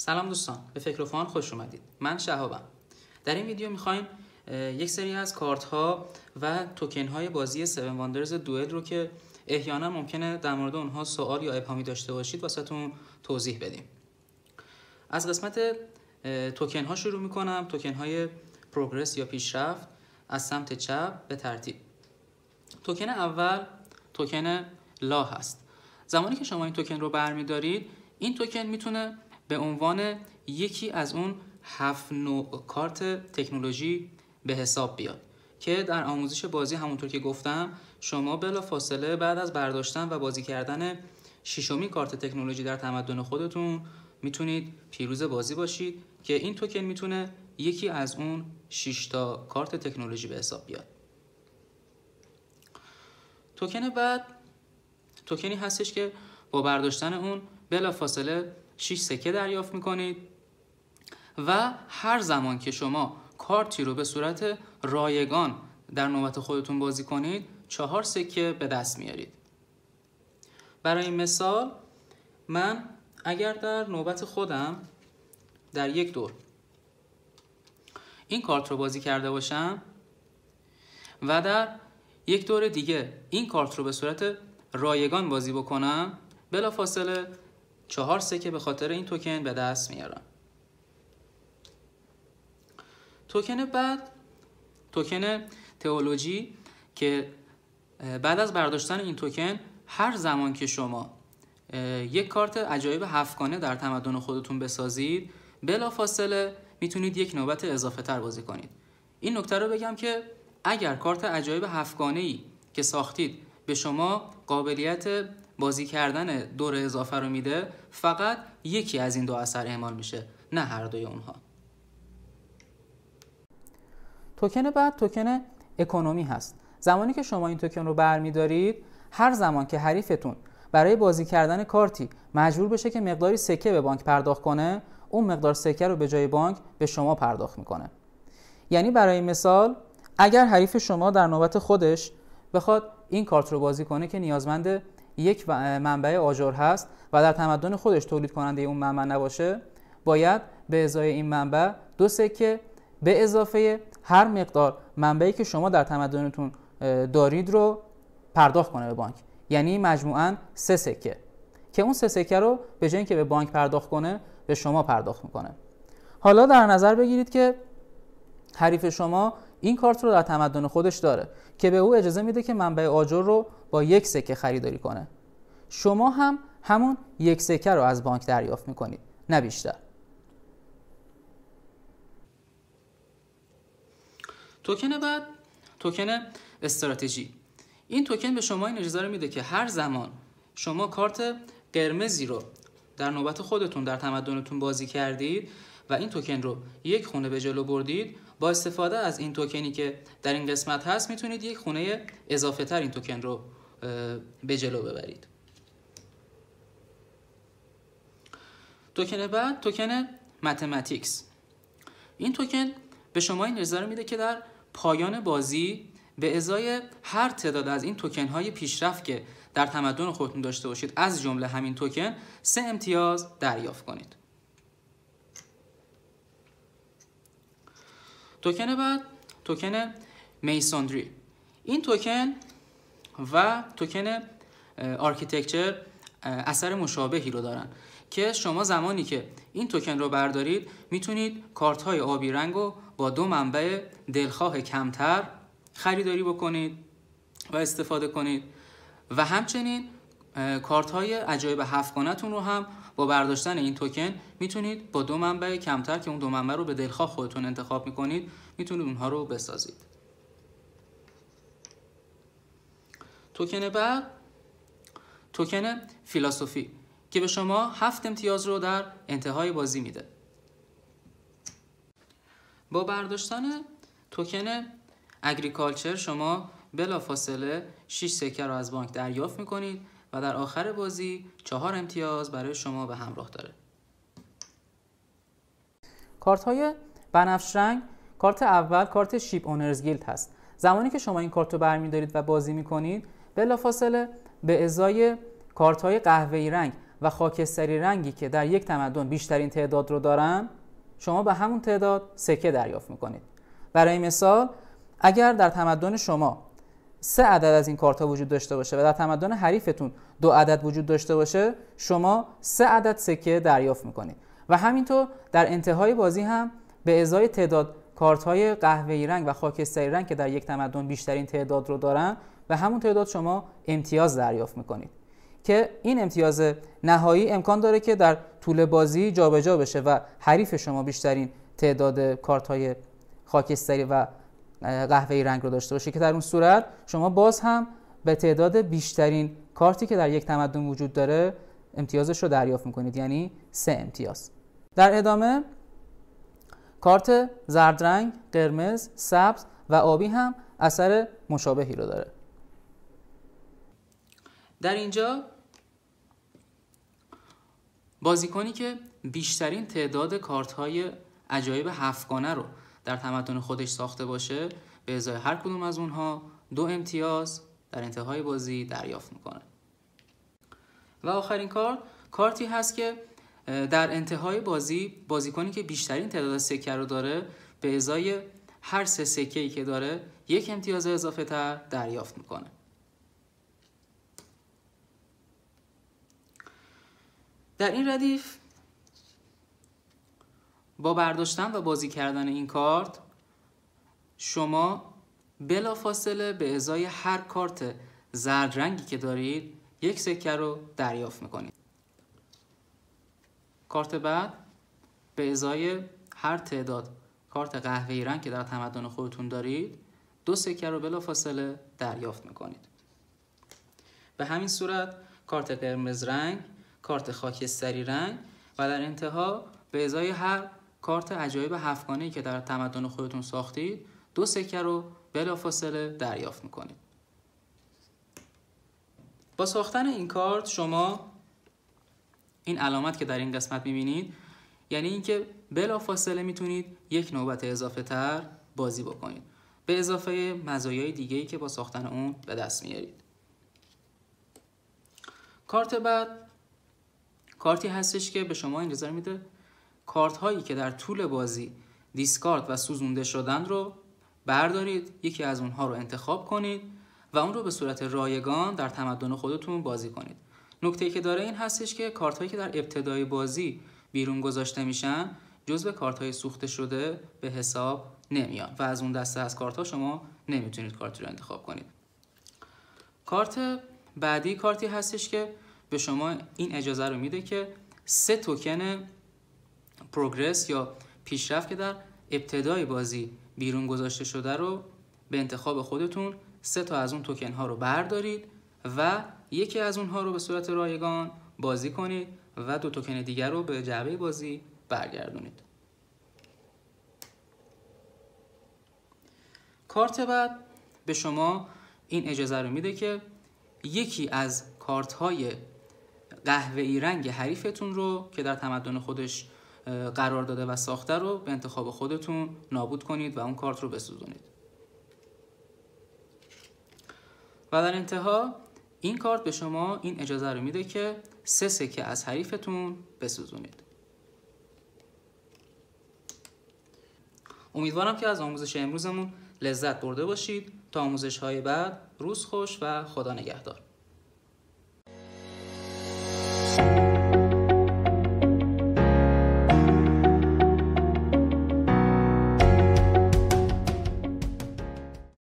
سلام دوستان به فکر و فان خوش اومدید من شهابم در این ویدیو میخوایم یک سری از کارت ها و توکن های بازی 7 واندرز دوئل رو که احیانا ممکنه در مورد اونها سوال یا ابهامی داشته باشید واسهتون توضیح بدیم از قسمت توکن ها شروع میکنم توکن های پروگرس یا پیشرفت از سمت چپ به ترتیب توکن اول توکن لا هست زمانی که شما این توکن رو برمیدارید این توکن میتونه به عنوان یکی از اون هفت نوع کارت تکنولوژی به حساب بیاد که در آموزش بازی همونطور که گفتم شما بلا فاصله بعد از برداشتن و بازی کردن ششمین کارت تکنولوژی در تمدن خودتون میتونید پیروز بازی باشید که این توکن میتونه یکی از اون 6 تا کارت تکنولوژی به حساب بیاد توکن بعد توکنی هستش که با برداشتن اون بلا فاصله 6 سکه دریافت میکنید و هر زمان که شما کارتی رو به صورت رایگان در نوبت خودتون بازی کنید چهار سکه به دست میارید برای مثال من اگر در نوبت خودم در یک دور این کارت رو بازی کرده باشم و در یک دور دیگه این کارت رو به صورت رایگان بازی بکنم فاصله چهار سکه به خاطر این توکن به دست میارم توکن بعد توکن تئولوژی که بعد از برداشتن این توکن هر زمان که شما یک کارت عجایب هفتگانه در تمدن خودتون بسازید بلا فاصله میتونید یک نوبت اضافه تر بازی کنید این نکته رو بگم که اگر کارت عجایب هفتگانه ای که ساختید به شما قابلیت بازی کردن دور اضافه رو میده فقط یکی از این دو اثر اعمال میشه نه هر دوی اونها توکن بعد توکن اکونومی هست زمانی که شما این توکن رو برمیدارید هر زمان که حریفتون برای بازی کردن کارتی مجبور بشه که مقداری سکه به بانک پرداخت کنه اون مقدار سکه رو به جای بانک به شما پرداخت میکنه یعنی برای مثال اگر حریف شما در نوبت خودش بخواد این کارت رو بازی کنه که نیازمند یک منبع آجر هست و در تمدن خودش تولید کننده اون منبع نباشه باید به ازای این منبع دو سکه به اضافه هر مقدار منبعی که شما در تمدنتون دارید رو پرداخت کنه به بانک یعنی مجموعا سه سکه که اون سه سکه رو به جای که به بانک پرداخت کنه به شما پرداخت میکنه حالا در نظر بگیرید که حریف شما این کارت رو در تمدن خودش داره که به او اجازه میده که منبع آجر رو با یک سکه خریداری کنه شما هم همون یک سکه رو از بانک دریافت میکنید نه بیشتر توکن بعد توکن استراتژی این توکن به شما این اجازه رو میده که هر زمان شما کارت قرمزی رو در نوبت خودتون در تمدنتون بازی کردید و این توکن رو یک خونه به جلو بردید با استفاده از این توکنی که در این قسمت هست میتونید یک خونه اضافه تر این توکن رو به جلو ببرید توکن بعد توکن ماتماتیکس. این توکن به شما این اجازه میده که در پایان بازی به ازای هر تعداد از این توکن های پیشرفت که در تمدن خودتون داشته باشید از جمله همین توکن سه امتیاز دریافت کنید توکن بعد توکن میسوندری این توکن و توکن آرکیتکچر اثر مشابهی رو دارن که شما زمانی که این توکن رو بردارید میتونید کارت های آبی رنگ رو با دو منبع دلخواه کمتر خریداری بکنید و استفاده کنید و همچنین کارت های عجایب هفت رو هم با برداشتن این توکن میتونید با دو منبع کمتر که اون دو منبع رو به دلخواه خودتون انتخاب میکنید میتونید اونها رو بسازید توکن بعد توکن فیلاسوفی که به شما هفت امتیاز رو در انتهای بازی میده با برداشتن توکن اگریکالچر شما فاصله 6 سکه رو از بانک دریافت میکنید و در آخر بازی چهار امتیاز برای شما به همراه داره کارت های بنفش رنگ کارت اول کارت شیپ اونرز گیلد هست زمانی که شما این کارت رو برمیدارید و بازی میکنید بلافاصله به ازای کارت های قهوه‌ای رنگ و خاکستری رنگی که در یک تمدن بیشترین تعداد رو دارن شما به همون تعداد سکه دریافت میکنید برای مثال اگر در تمدن شما سه عدد از این کارت ها وجود داشته باشه و در تمدن حریفتون دو عدد وجود داشته باشه شما سه عدد سکه دریافت میکنید و همینطور در انتهای بازی هم به ازای تعداد کارت های ای رنگ و خاکستری رنگ که در یک تمدن بیشترین تعداد رو دارن و همون تعداد شما امتیاز دریافت میکنید که این امتیاز نهایی امکان داره که در طول بازی جابجا جا بشه و حریف شما بیشترین تعداد کارت های خاکستری و ای رنگ رو داشته باشه که در اون صورت شما باز هم به تعداد بیشترین کارتی که در یک تمدن وجود داره امتیازش رو دریافت میکنید یعنی سه امتیاز در ادامه کارت زرد رنگ، قرمز، سبز و آبی هم اثر مشابهی رو داره در اینجا بازیکنی که بیشترین تعداد کارت های عجایب هفتگانه رو در تمدن خودش ساخته باشه به ازای هر کدوم از اونها دو امتیاز در انتهای بازی دریافت میکنه و آخرین کار کارتی هست که در انتهای بازی بازیکنی که بیشترین تعداد سکه رو داره به ازای هر سه سکه ای که داره یک امتیاز اضافه تر دریافت میکنه در این ردیف با برداشتن و بازی کردن این کارت شما فاصله به ازای هر کارت زرد رنگی که دارید یک سکه رو دریافت میکنید کارت بعد به ازای هر تعداد کارت قهوه‌ای رنگ که در تمدن خودتون دارید دو سکه رو بلافاصله دریافت میکنید به همین صورت کارت قرمز رنگ کارت خاکستری رنگ و در انتها به ازای هر کارت عجایب هفتگانه که در تمدن خودتون ساختید دو سکه رو بلافاصله دریافت میکنید با ساختن این کارت شما این علامت که در این قسمت میبینید یعنی اینکه بلافاصله میتونید یک نوبت اضافه تر بازی بکنید به اضافه مزایای دیگه‌ای که با ساختن اون به دست میارید کارت بعد کارتی هستش که به شما این میده کارت هایی که در طول بازی دیسکارد و سوزونده شدن رو بردارید یکی از اونها رو انتخاب کنید و اون رو به صورت رایگان در تمدن خودتون بازی کنید نکته که داره این هستش که کارت هایی که در ابتدای بازی بیرون گذاشته میشن جزو کارت های سوخته شده به حساب نمیان و از اون دسته از کارت ها شما نمیتونید کارت رو انتخاب کنید کارت بعدی کارتی هستش که به شما این اجازه رو میده که سه توکن پروگرس یا پیشرفت که در ابتدای بازی بیرون گذاشته شده رو به انتخاب خودتون سه تا از اون توکن ها رو بردارید و یکی از اونها رو به صورت رایگان بازی کنید و دو توکن دیگر رو به جعبه بازی برگردونید کارت بعد به شما این اجازه رو میده که یکی از کارت های قهوه ای رنگ حریفتون رو که در تمدن خودش قرار داده و ساخته رو به انتخاب خودتون نابود کنید و اون کارت رو بسوزونید و در انتها این کارت به شما این اجازه رو میده که سه سکه از حریفتون بسوزونید امیدوارم که از آموزش امروزمون لذت برده باشید تا آموزش های بعد روز خوش و خدا نگهدار